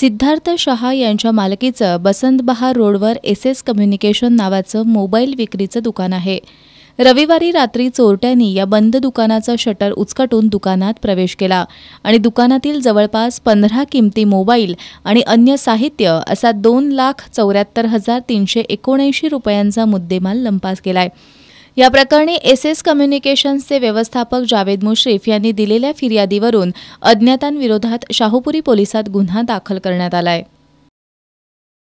सिद्धार्थ शहा यांच्या मालकीचं बसंत रोडवर एस एस कम्युनिकेशन नावाचं मोबाईल विक्रीचं दुकान आहे रविवारी रात्री चोरट्यांनी या बंद दुकानाचं शटर उचकटून दुकानात प्रवेश केला आणि दुकानातील जवळपास पंधरा किमती मोबाईल आणि अन्य साहित्य असा दोन लाख चौऱ्याहत्तर हजार तीनशे एकोणऐंशी रुपयांचा मुद्देमाल लंपास केलाय या प्रकरणी एस एस कम्युनिकेशन्सचे व्यवस्थापक जावेद मुश्रीफ यांनी दिलेल्या फिर्यादीवरून अज्ञातांविरोधात शाहूपुरी पोलिसात गुन्हा दाखल करण्यात आला आहे